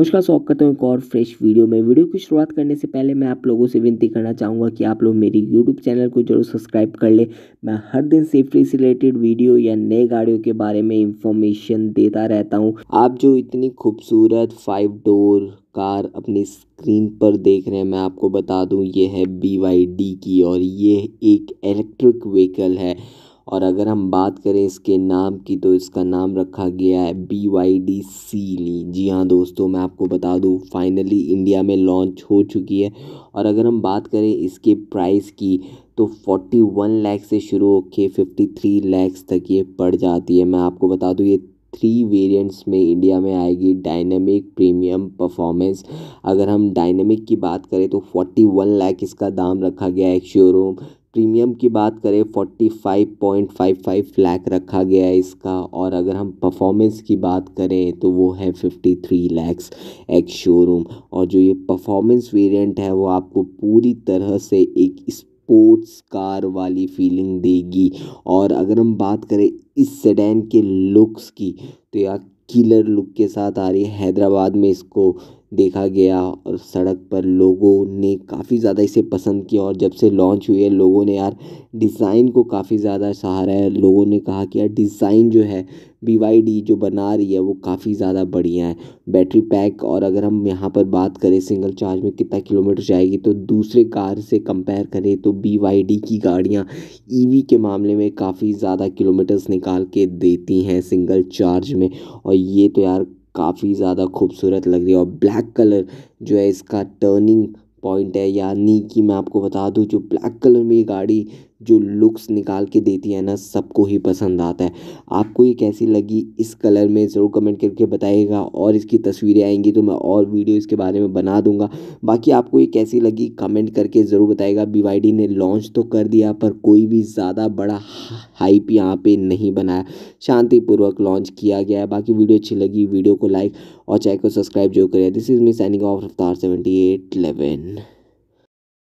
नमस्कार स्वागत करता हूँ एक और फ्रेश वीडियो में वीडियो की शुरुआत करने से पहले मैं आप लोगों से विनती करना चाहूँगा कि आप लोग मेरी यूट्यूब चैनल को जरूर सब्सक्राइब कर ले मैं हर दिन सेफ्टी से रिलेटेड वीडियो या नए गाड़ियों के बारे में इंफॉर्मेशन देता रहता हूँ आप जो इतनी खूबसूरत फाइव डोर कार अपनी स्क्रीन पर देख रहे हैं मैं आपको बता दूँ ये है बी की और ये एक इलेक्ट्रिक व्हीकल है और अगर हम बात करें इसके नाम की तो इसका नाम रखा गया है B Y D seal जी हाँ दोस्तों मैं आपको बता दूँ फाइनली इंडिया में लॉन्च हो चुकी है और अगर हम बात करें इसके प्राइस की तो फोर्टी वन लैख से शुरू होके थ्री लैक्स तक ये पड़ जाती है मैं आपको बता दूँ ये थ्री वेरिएंट्स में इंडिया में आएगी डायनेमिक प्रीमियम परफॉर्मेंस अगर हम डायनेमिक की बात करें तो फोर्टी वन लैख इसका दाम रखा गया है एक शोरूम प्रीमियम की बात करें forty five point five five lakh रखा गया है इसका और अगर हम परफॉर्मेंस की बात करें तो वो है fifty three lakhs ex showroom और जो ये परफॉर्मेंस वेरिएंट है वो आपको पूरी तरह से एक स्पोर्ट्स कार वाली फीलिंग देगी और अगर हम बात करें इस सेडान के लुक्स की तो यह किलर लुक के साथ आ रही है हैदराबाद में इसको देखा गया और सड़क पर लोगों ने काफ़ी ज़्यादा इसे पसंद किया और जब से लॉन्च हुई है लोगों ने यार डिज़ाइन को काफ़ी ज़्यादा सहारा है लोगों ने कहा कि यार डिज़ाइन जो है बी वाई डी जो बना रही है वो काफ़ी ज़्यादा बढ़िया है बैटरी पैक और अगर हम यहाँ पर बात करें सिंगल चार्ज में कितना किलोमीटर जाएगी तो दूसरे कार से कंपेयर करें तो बी वाई डी की गाड़ियाँ ई e वी के मामले में काफ़ी ज़्यादा किलोमीटर्स निकाल के देती हैं सिंगल चार्ज में और ये तो यार काफी ज्यादा खूबसूरत लग रही है और ब्लैक कलर जो है इसका टर्निंग पॉइंट है यानी कि मैं आपको बता दूं जो ब्लैक कलर में ये गाड़ी जो लुक्स निकाल के देती है ना सबको ही पसंद आता है आपको ये कैसी लगी इस कलर में ज़रूर कमेंट करके बताइएगा और इसकी तस्वीरें आएंगी तो मैं और वीडियो इसके बारे में बना दूंगा बाकी आपको ये कैसी लगी कमेंट करके ज़रूर बताइएगा बी ने लॉन्च तो कर दिया पर कोई भी ज़्यादा बड़ा हाइप यहाँ पर नहीं बनाया शांतिपूर्वक लॉन्च किया गया है बाकी वीडियो अच्छी लगी वीडियो को लाइक और चैनल को सब्सक्राइब जो करें this is me signing off रफ्तार सेवेंटी एट